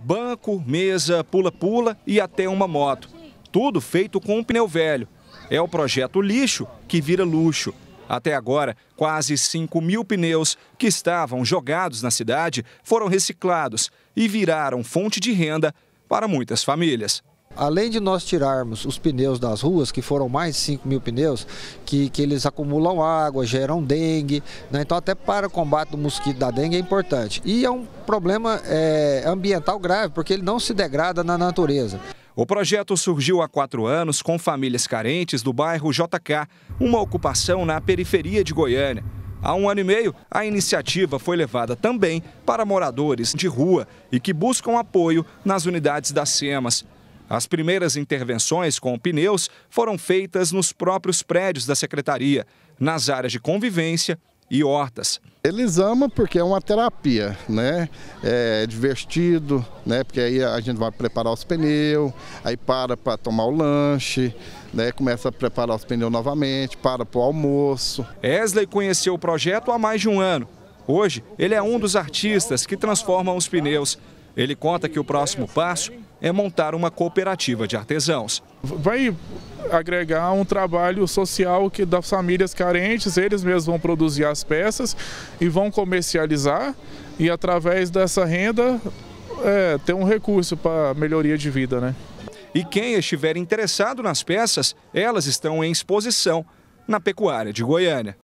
banco, mesa, pula-pula e até uma moto. Tudo feito com um pneu velho. É o projeto Lixo que vira luxo. Até agora, quase 5 mil pneus que estavam jogados na cidade foram reciclados e viraram fonte de renda para muitas famílias. Além de nós tirarmos os pneus das ruas, que foram mais de 5 mil pneus, que, que eles acumulam água, geram dengue, né? então até para o combate do mosquito da dengue é importante. E é um problema é, ambiental grave, porque ele não se degrada na natureza. O projeto surgiu há quatro anos com famílias carentes do bairro JK, uma ocupação na periferia de Goiânia. Há um ano e meio, a iniciativa foi levada também para moradores de rua e que buscam apoio nas unidades das SEMAS, as primeiras intervenções com pneus foram feitas nos próprios prédios da secretaria, nas áreas de convivência e hortas. Eles amam porque é uma terapia, né? É divertido, né? Porque aí a gente vai preparar os pneus, aí para para tomar o lanche, né? Começa a preparar os pneus novamente, para para o almoço. Esley conheceu o projeto há mais de um ano. Hoje, ele é um dos artistas que transformam os pneus ele conta que o próximo passo é montar uma cooperativa de artesãos. Vai agregar um trabalho social que das famílias carentes, eles mesmos vão produzir as peças e vão comercializar e através dessa renda é, ter um recurso para melhoria de vida. Né? E quem estiver interessado nas peças, elas estão em exposição na pecuária de Goiânia.